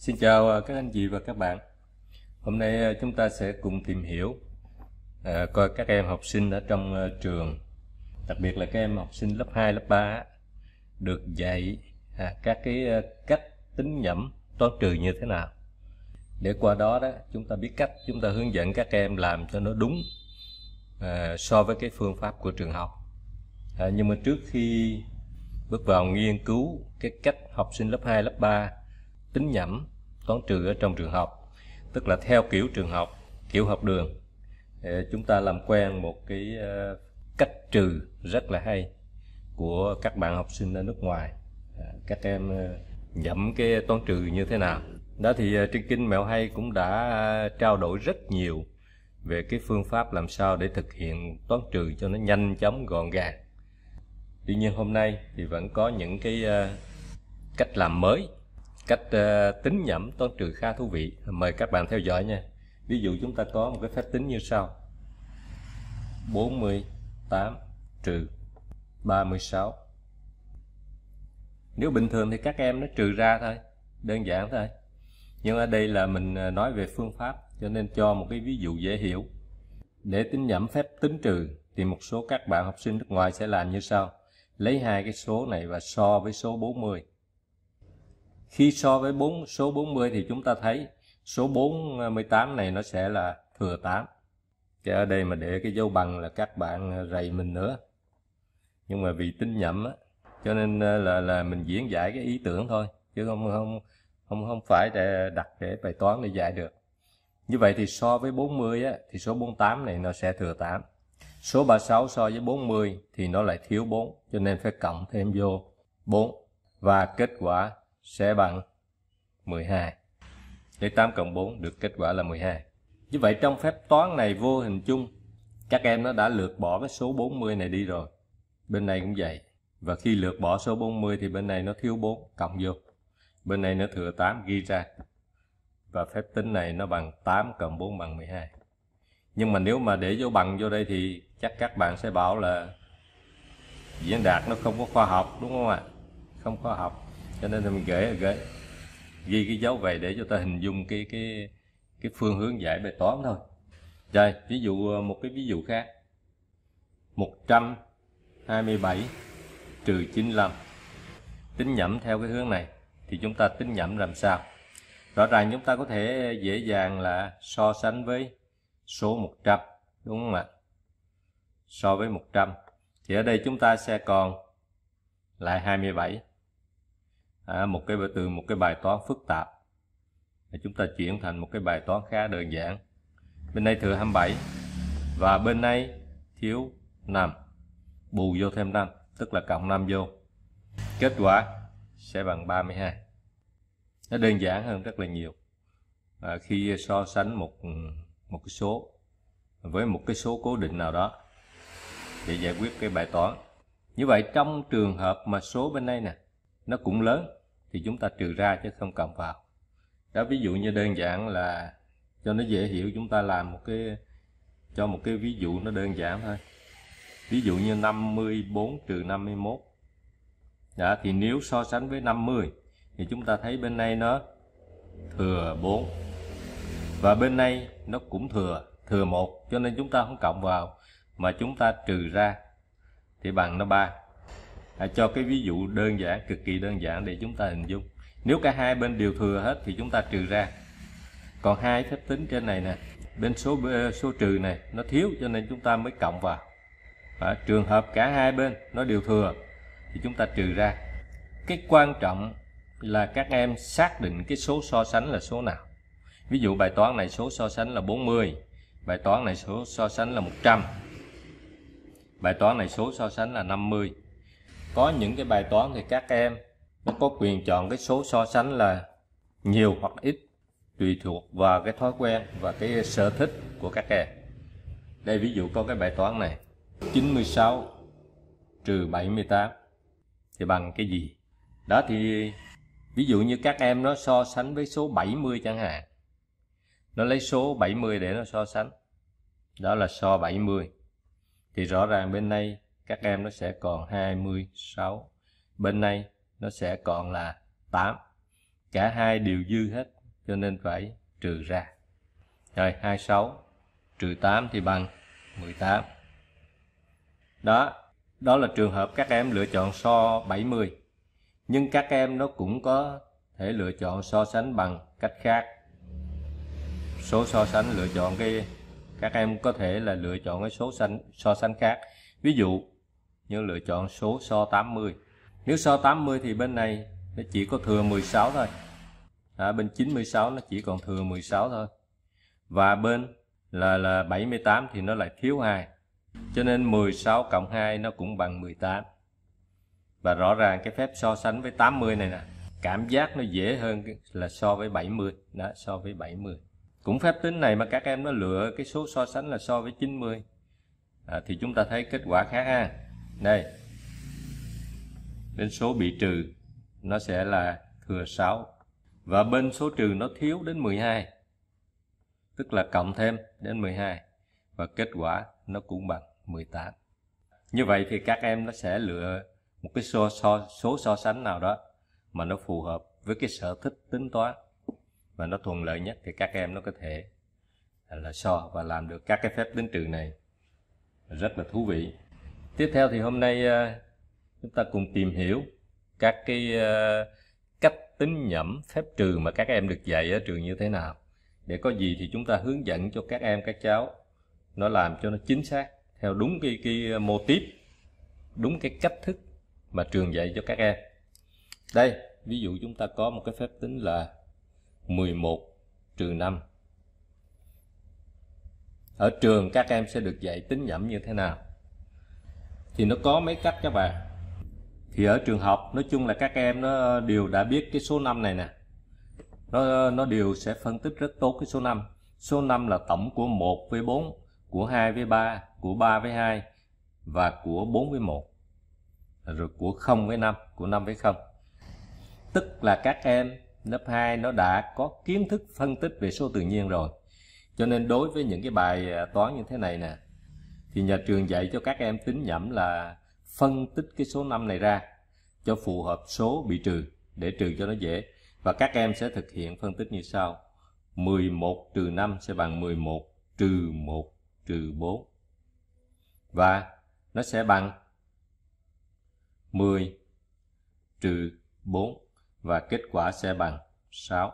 Xin chào à, các anh chị và các bạn. Hôm nay à, chúng ta sẽ cùng tìm hiểu à, coi các em học sinh ở trong uh, trường, đặc biệt là các em học sinh lớp 2, lớp 3 được dạy à, các cái uh, cách tính nhẩm toán trừ như thế nào. Để qua đó đó chúng ta biết cách chúng ta hướng dẫn các em làm cho nó đúng à, so với cái phương pháp của trường học. À, nhưng mà trước khi bước vào nghiên cứu cái cách học sinh lớp 2, lớp 3 tính nhẩm toán trừ ở trong trường học tức là theo kiểu trường học kiểu học đường chúng ta làm quen một cái ờ, cách trừ rất là hay của các bạn học sinh ở nước ngoài à, các em ờ, nhẩm cái toán trừ như thế nào đó thì ờ, trên kinh mẹo hay cũng đã trao đổi rất nhiều về cái phương pháp làm sao để thực hiện toán trừ cho nó nhanh chóng gọn gàng tuy nhiên hôm nay thì vẫn có những cái cách làm mới cách ờ, tính nhẩm toán trừ khá thú vị mời các bạn theo dõi nha ví dụ chúng ta có một cái phép tính như sau 48 trừ 36 nếu bình thường thì các em nó trừ ra thôi đơn giản thôi nhưng ở đây là mình ờ, nói về phương pháp cho nên cho một cái ví dụ dễ hiểu để tính nhẩm phép tính trừ thì một số các bạn học sinh nước ngoài sẽ làm như sau lấy hai cái số này và so với số 40 khi so với 4 số 40 thì chúng ta thấy số 48 này nó sẽ là thừa 8 cái ở đây mà để cái dấu bằng là các bạn rầy mình nữa nhưng mà vì tính nhầm á cho nên ờ, là là mình diễn giải cái ý tưởng thôi chứ không không không không phải để đặt để bài toán để giải được như vậy thì so với 40 á, thì số 48 này nó sẽ thừa 8 số 36 so với 40 thì nó lại thiếu 4 cho nên phải cộng thêm vô 4 và kết quả sẽ bằng 12. Để 8 cộng 4 được kết quả là 12. Như vậy trong phép toán này vô hình chung, các em nó đã lược bỏ cái số 40 này đi rồi. Bên này cũng vậy. Và khi lược bỏ số 40 thì bên này nó thiếu 4, cộng vô. Bên này nó thừa 8, ghi ra. Và phép tính này nó bằng 8 cộng 4 bằng 12. Nhưng mà nếu mà để vô bằng vô đây thì chắc các bạn sẽ bảo là diễn đạt nó không có khoa học đúng không ạ? Không khoa học cho nên thì mình gửi gửi ghi cái dấu về để cho ta hình dung cái cái cái phương hướng giải bài toán thôi rồi ví dụ ờ, một cái ví dụ khác 127 trừ 95 tính nhẩm theo cái hướng này thì chúng ta tính nhẩm làm sao rõ ràng chúng ta có thể dễ dàng là so sánh với số 100 đúng không ạ so với 100 thì ở đây chúng ta sẽ còn lại 27 À, một cái từ một cái bài toán phức tạp thì chúng ta chuyển thành một cái bài toán khá đơn giản bên đây thừa 27 và bên này thiếu 5 bù vô thêm 5 tức là cộng 5 vô kết quả sẽ bằng 32 nó đơn giản hơn rất là nhiều à, khi so sánh một một cái số với một cái số cố định nào đó để giải quyết cái bài toán như vậy trong trường hợp mà số bên đây nè nó cũng lớn thì chúng ta trừ ra chứ không cộng vào đó ví dụ như đơn giản là cho nó dễ hiểu chúng ta làm một cái cho một cái ví dụ nó đơn giản thôi ví dụ như 54 trừ 51 đó, thì nếu so sánh với 50 thì chúng ta thấy bên này nó thừa 4 và bên này nó cũng thừa thừa 1 cho nên chúng ta không cộng vào mà chúng ta trừ ra thì bằng nó 3 à, cho cái ví dụ đơn giản cực kỳ đơn giản để chúng ta hình dung nếu cả hai bên đều thừa hết thì chúng ta trừ ra còn hai phép tính trên này nè bên số số trừ này nó thiếu cho nên chúng ta mới cộng vào à, trường hợp cả hai bên nó đều thừa thì chúng ta trừ ra cái quan trọng là các em xác định cái số so sánh là số nào ví dụ bài toán này số so sánh là 40 bài toán này số so sánh là 100 bài toán này số so sánh là 50 có những cái bài toán thì các em nó có quyền chọn cái số so sánh là nhiều hoặc ít tùy thuộc vào cái thói quen và cái sở thích của các em. Đây ví dụ có cái bài toán này 96 trừ 78 thì bằng cái gì? Đó thì ví dụ như các em nó so sánh với số 70 chẳng hạn. Nó lấy số 70 để nó so sánh. Đó là so 70. Thì rõ ràng bên đây các em nó sẽ còn 26. Bên này nó sẽ còn là 8. Cả hai đều dư hết cho nên phải trừ ra. Rồi 26 trừ 8 thì bằng 18. Đó, đó là trường hợp các em lựa chọn so 70. Nhưng các em nó cũng có thể lựa chọn so sánh bằng cách khác. Số so sánh lựa chọn cái các em có thể là lựa chọn cái số sánh so sánh khác. Ví dụ như lựa chọn số so 80 nếu so 80 thì bên này nó chỉ có thừa 16 thôi à, bên 96 nó chỉ còn thừa 16 thôi và bên là là 78 thì nó lại thiếu 2 cho nên 16 cộng 2 nó cũng bằng 18 và rõ ràng cái phép so sánh với 80 này nè cảm giác nó dễ hơn là so với 70 đó so với 70 cũng phép tính này mà các em nó lựa cái số so sánh là so với 90 à, thì chúng ta thấy kết quả khác ha đây đến số bị trừ nó sẽ là thừa 6 và bên số trừ nó thiếu đến 12 tức là cộng thêm đến 12 và kết quả nó cũng bằng 18 như vậy thì các em nó sẽ lựa một cái số so, số so sánh nào đó mà nó phù hợp với cái sở thích tính toán và nó thuận lợi nhất thì các em nó có thể là so và làm được các cái phép tính trừ này rất là thú vị tiếp theo thì hôm nay ờ, chúng ta cùng tìm hiểu các cái ờ, cách tính nhẩm phép trừ mà các em được dạy ở trường như thế nào để có gì thì chúng ta hướng dẫn cho các em các cháu nó làm cho nó chính xác theo đúng cái cái ờ, mô típ đúng cái cách thức mà trường dạy cho các em đây ví dụ chúng ta có một cái phép tính là 11 trừ 5 ở trường các em sẽ được dạy tính nhẩm như thế nào thì nó có mấy cách các bạn thì ở trường học nói chung là các em nó đều đã biết cái số 5 này nè nó nó đều sẽ phân tích rất tốt cái số 5 số 5 là tổng của 1 với 4 của 2 với 3 của 3 với 2 và của 4 với 1 rồi của 0 với 5 của 5 với 0 tức là các em lớp 2 nó đã có kiến thức phân tích về số tự nhiên rồi cho nên đối với những cái bài à, toán như thế này nè thì nhà trường dạy cho các em tính nhẩm là phân tích cái số 5 này ra cho phù hợp số bị trừ để trừ cho nó dễ và các em sẽ thực hiện phân tích như sau 11 trừ 5 sẽ bằng 11 trừ 1 trừ 4 và nó sẽ bằng 10 trừ 4 và kết quả sẽ bằng 6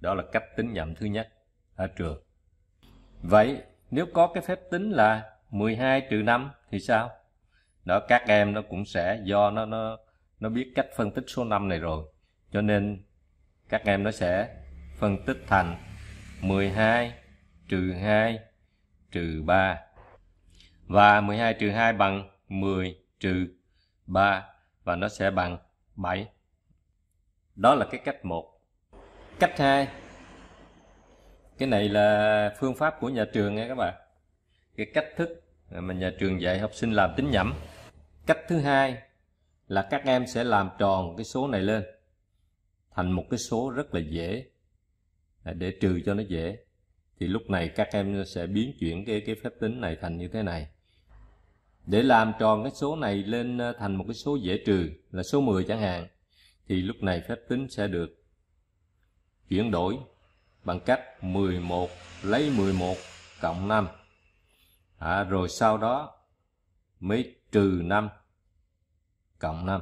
đó là cách tính nhẩm thứ nhất ở trường vậy nếu có cái phép tính là 12 trừ 5 thì sao? Đó các em nó cũng sẽ do nó nó nó biết cách phân tích số 5 này rồi. Cho nên các em nó sẽ phân tích thành 12 trừ 2 trừ 3. Và 12 trừ 2 bằng 10 trừ 3 và nó sẽ bằng 7. Đó là cái cách 1. Cách 2 cái này là phương pháp của nhà trường nha các bạn cái cách thức mà nhà trường dạy học sinh làm tính nhẩm cách thứ hai là các em sẽ làm tròn cái số này lên thành một cái số rất là dễ à, để trừ cho nó dễ thì lúc này các em sẽ biến chuyển cái cái phép tính này thành như thế này để làm tròn cái số này lên à, thành một cái số dễ trừ là số 10 chẳng hạn thì lúc này phép tính sẽ được chuyển đổi bằng cách 11 lấy 11 cộng 5. À, rồi sau đó mới trừ 5 cộng 5.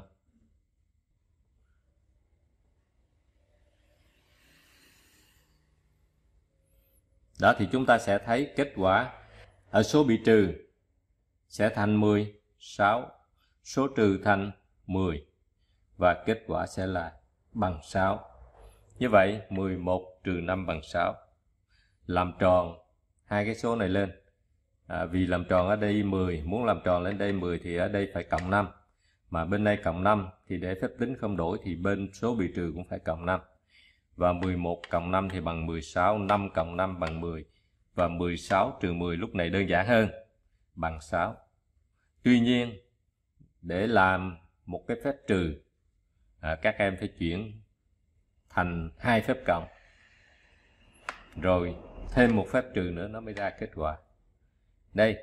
Đó thì chúng ta sẽ thấy kết quả ở số bị trừ sẽ thành 10, 6, số trừ thành 10 và kết quả sẽ là bằng 6. Như vậy 11 trừ 5 bằng 6. Làm tròn hai cái số này lên. À, vì làm tròn ở đây 10, muốn làm tròn lên đây 10 thì ở đây phải cộng 5. Mà bên đây cộng 5 thì để phép tính không đổi thì bên số bị trừ cũng phải cộng 5. Và 11 cộng 5 thì bằng 16, 5 cộng 5 bằng 10. Và 16 trừ 10 lúc này đơn giản hơn, bằng 6. Tuy nhiên, để làm một cái phép trừ, à, các em phải chuyển thành hai phép cộng rồi thêm một phép trừ nữa nó mới ra kết quả đây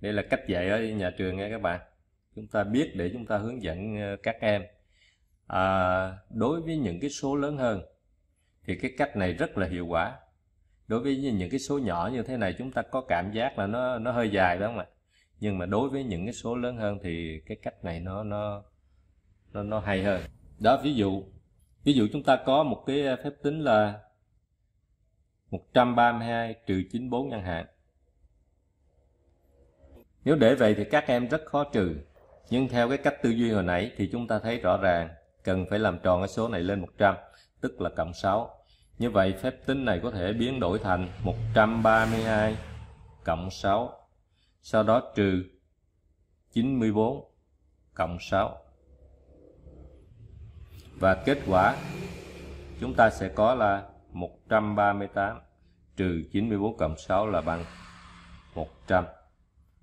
đây là cách dạy ở nhà trường nha các bạn chúng ta biết để chúng ta hướng dẫn ờ, các em à, đối với những cái số lớn hơn thì cái cách này rất là hiệu quả đối với những cái số nhỏ như thế này chúng ta có cảm giác là nó nó hơi dài đúng không ạ nhưng mà đối với những cái số lớn hơn thì cái cách này nó nó nó, nó hay hơn đó ví dụ Ví dụ chúng ta có một cái ờ, phép tính là 132 trừ 94 ngăn hạn. Nếu để vậy thì các em rất khó trừ. Nhưng theo cái cách tư duy hồi nãy thì chúng ta thấy rõ ràng cần phải làm tròn cái số này lên 100, tức là cộng 6. Như vậy phép tính này có thể biến đổi thành 132 cộng 6, sau đó trừ 94 cộng 6. Và kết quả chúng ta sẽ có là 138 trừ 94 cộng 6 là bằng 100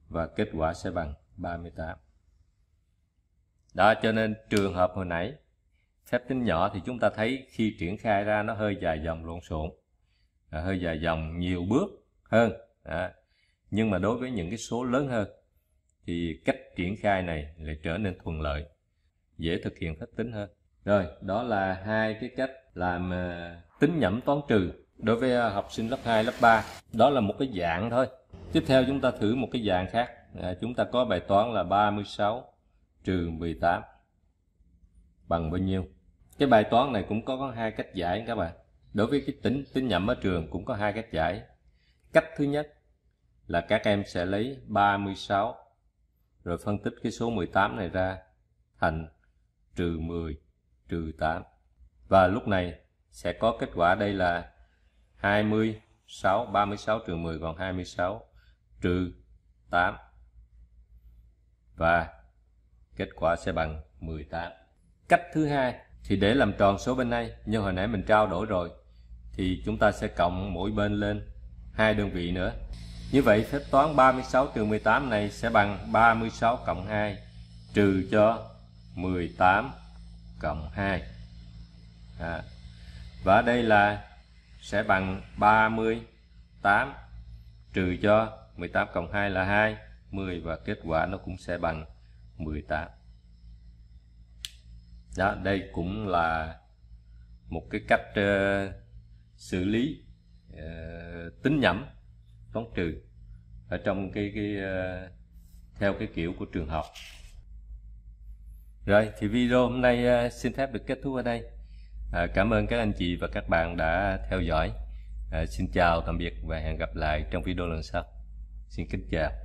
và kết quả sẽ bằng 38. Đó cho nên trường hợp hồi nãy phép tính nhỏ thì chúng ta thấy khi triển khai ra nó hơi dài dòng lộn xộn, à, hơi dài dòng nhiều bước hơn. À, nhưng mà đối với những cái số lớn hơn thì cách triển khai này lại trở nên thuận lợi, dễ thực hiện phép tính hơn. Rồi, đó là hai cái cách làm ờ, tính nhẩm toán trừ đối với ờ, học sinh lớp 2, lớp 3. Đó là một cái dạng thôi. Tiếp theo chúng ta thử một cái dạng khác. À, chúng ta có bài toán là 36 trừ 18 bằng bao nhiêu. Cái bài toán này cũng có, hai cách giải các bạn. Đối với cái tính tính nhẩm ở trường cũng có hai cách giải. Cách thứ nhất là các em sẽ lấy 36 rồi phân tích cái số 18 này ra thành trừ 10 trừ 8. Và lúc này sẽ có kết quả đây là 26 36 trừ 10 còn 26 trừ 8. Và kết quả sẽ bằng 18. Cách thứ hai thì để làm tròn số bên này như hồi nãy mình trao đổi rồi thì chúng ta sẽ cộng mỗi bên lên hai đơn vị nữa. Như vậy phép toán 36 trừ 18 này sẽ bằng 36 cộng 2 trừ cho 18 cộng 2 à, và đây là sẽ bằng 38 trừ cho 18 cộng 2 là 2 10 và kết quả nó cũng sẽ bằng 18 đó đây cũng là một cái cách uh, xử lý uh, tính nhẩm toán trừ ở trong cái, cái uh, theo cái kiểu của trường học rồi, thì video hôm nay ờ, xin phép được kết thúc ở đây. À, cảm ơn các anh chị và các bạn đã theo dõi. À, xin chào, tạm biệt và hẹn gặp lại trong video lần sau. Xin kính chào.